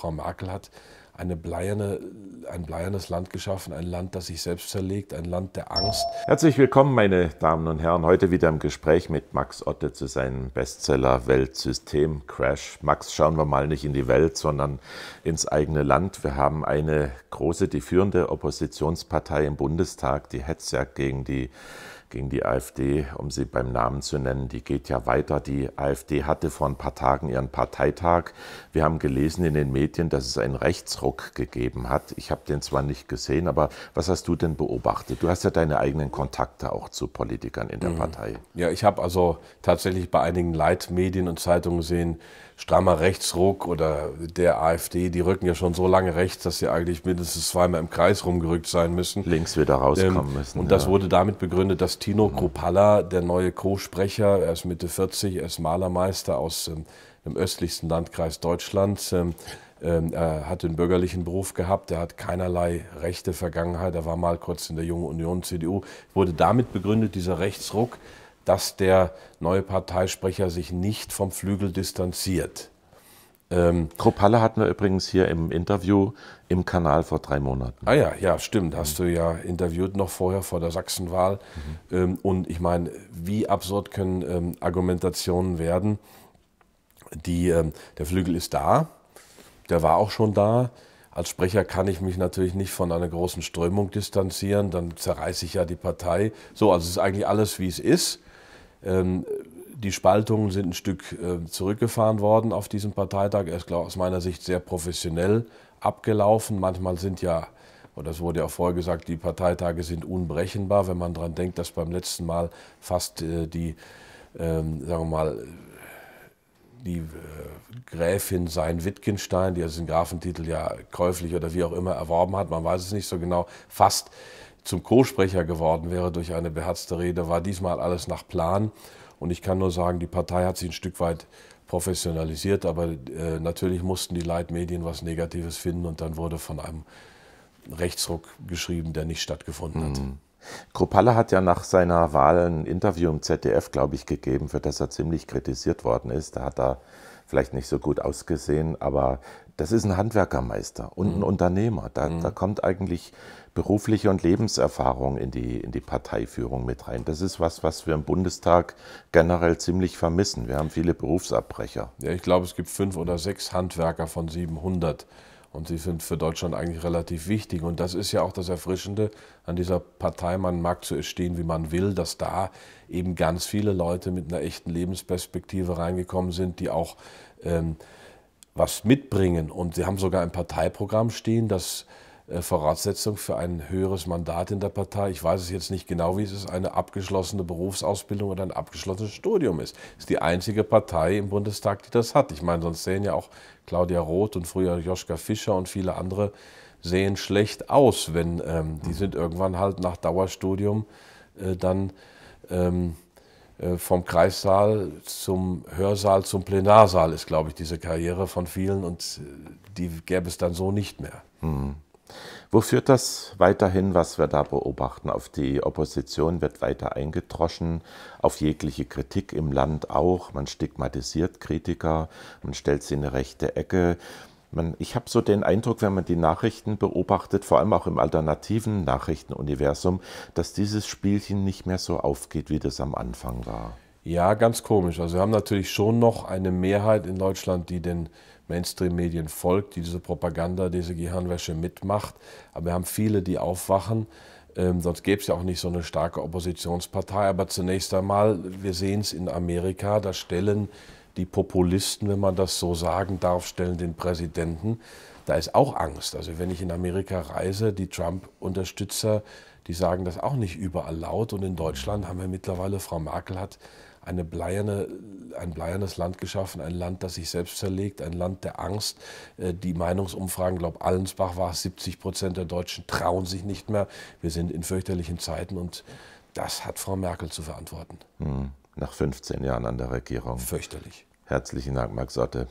Frau Merkel hat bleierne, ein bleiernes Land geschaffen, ein Land, das sich selbst zerlegt, ein Land der Angst. Herzlich willkommen, meine Damen und Herren. Heute wieder im Gespräch mit Max Otte zu seinem Bestseller Weltsystem Crash. Max, schauen wir mal nicht in die Welt, sondern ins eigene Land. Wir haben eine große, die führende Oppositionspartei im Bundestag, die Hetzjagd gegen die gegen die AfD, um sie beim Namen zu nennen, die geht ja weiter. Die AfD hatte vor ein paar Tagen ihren Parteitag. Wir haben gelesen in den Medien, dass es einen Rechtsruck gegeben hat. Ich habe den zwar nicht gesehen, aber was hast du denn beobachtet? Du hast ja deine eigenen Kontakte auch zu Politikern in der mhm. Partei. Ja, ich habe also tatsächlich bei einigen Leitmedien und Zeitungen gesehen, strammer Rechtsruck oder der AfD, die rücken ja schon so lange rechts, dass sie eigentlich mindestens zweimal im Kreis rumgerückt sein müssen. Links wieder rauskommen ähm, müssen. Und ja. das wurde damit begründet, dass ist Tino Kropalla, der neue Co-Sprecher. Er ist Mitte 40, er ist Malermeister aus ähm, dem östlichsten Landkreis Deutschlands. Ähm, ähm, er hat den bürgerlichen Beruf gehabt, er hat keinerlei rechte Vergangenheit. Er war mal kurz in der Jungen Union CDU. Wurde damit begründet, dieser Rechtsruck, dass der neue Parteisprecher sich nicht vom Flügel distanziert. Ähm, Krupp Halle hatten wir übrigens hier im Interview im Kanal vor drei Monaten. Ah ja, ja, stimmt. Hast du ja interviewt noch vorher vor der Sachsenwahl. Mhm. Ähm, und ich meine, wie absurd können ähm, Argumentationen werden, die ähm, der Flügel ist da, der war auch schon da. Als Sprecher kann ich mich natürlich nicht von einer großen Strömung distanzieren, dann zerreiße ich ja die Partei. So, also es ist eigentlich alles, wie es ist. Ähm, die Spaltungen sind ein Stück äh, zurückgefahren worden auf diesem Parteitag. Er ist aus meiner Sicht sehr professionell abgelaufen. Manchmal sind ja, und das wurde ja auch vorher gesagt, die Parteitage sind unbrechenbar, wenn man daran denkt, dass beim letzten Mal fast äh, die, ähm, sagen wir mal, die äh, Gräfin sein Wittgenstein, die also den Grafentitel ja käuflich oder wie auch immer erworben hat, man weiß es nicht so genau, fast zum Co-Sprecher geworden wäre durch eine beherzte Rede, war diesmal alles nach Plan. Und ich kann nur sagen, die Partei hat sich ein Stück weit professionalisiert, aber äh, natürlich mussten die Leitmedien was Negatives finden und dann wurde von einem Rechtsruck geschrieben, der nicht stattgefunden mhm. hat. Kropalla hat ja nach seiner Wahl ein Interview im ZDF, glaube ich, gegeben, für das er ziemlich kritisiert worden ist. Da hat er vielleicht nicht so gut ausgesehen, aber das ist ein Handwerkermeister und ein mhm. Unternehmer. Da, mhm. da, kommt eigentlich berufliche und Lebenserfahrung in die, in die Parteiführung mit rein. Das ist was, was wir im Bundestag generell ziemlich vermissen. Wir haben viele Berufsabbrecher. Ja, ich glaube, es gibt fünf oder sechs Handwerker von 700 und sie sind für Deutschland eigentlich relativ wichtig. Und das ist ja auch das Erfrischende an dieser Partei. Man mag zu es stehen, wie man will, dass da eben ganz viele Leute mit einer echten Lebensperspektive reingekommen sind, die auch ähm, was mitbringen. Und sie haben sogar ein Parteiprogramm stehen, das äh, Voraussetzung für ein höheres Mandat in der Partei, ich weiß es jetzt nicht genau, wie es ist, eine abgeschlossene Berufsausbildung oder ein abgeschlossenes Studium ist. Das ist die einzige Partei im Bundestag, die das hat. Ich meine, sonst sehen ja auch Claudia Roth und früher Joschka Fischer und viele andere sehen schlecht aus, wenn ähm, die mhm. sind irgendwann halt nach Dauerstudium äh, dann ähm, äh, vom Kreissaal zum Hörsaal zum Plenarsaal ist, glaube ich, diese Karriere von vielen und äh, die gäbe es dann so nicht mehr. Mhm. Wo führt das weiterhin, was wir da beobachten? Auf die Opposition wird weiter eingedroschen, auf jegliche Kritik im Land auch. Man stigmatisiert Kritiker, man stellt sie in eine rechte Ecke. Man, ich habe so den Eindruck, wenn man die Nachrichten beobachtet, vor allem auch im alternativen Nachrichtenuniversum, dass dieses Spielchen nicht mehr so aufgeht, wie das am Anfang war. Ja, ganz komisch. Also wir haben natürlich schon noch eine Mehrheit in Deutschland, die den Mainstream-Medien folgt, die diese Propaganda, diese Gehirnwäsche mitmacht. Aber wir haben viele, die aufwachen. Ähm, sonst gäbe es ja auch nicht so eine starke Oppositionspartei. Aber zunächst einmal, wir sehen es in Amerika, da stellen die Populisten, wenn man das so sagen darf, stellen den Präsidenten. Da ist auch Angst. Also wenn ich in Amerika reise, die Trump-Unterstützer, die sagen das auch nicht überall laut. Und in Deutschland haben wir mittlerweile, Frau Merkel hat eine bleierne, ein bleiernes Land geschaffen, ein Land, das sich selbst zerlegt, ein Land der Angst. Äh, die Meinungsumfragen, glaube Allensbach war es, 70 Prozent der Deutschen trauen sich nicht mehr. Wir sind in fürchterlichen Zeiten und das hat Frau Merkel zu verantworten. Hm, nach 15 Jahren an der Regierung. Fürchterlich. Herzlichen Dank, Max Otte.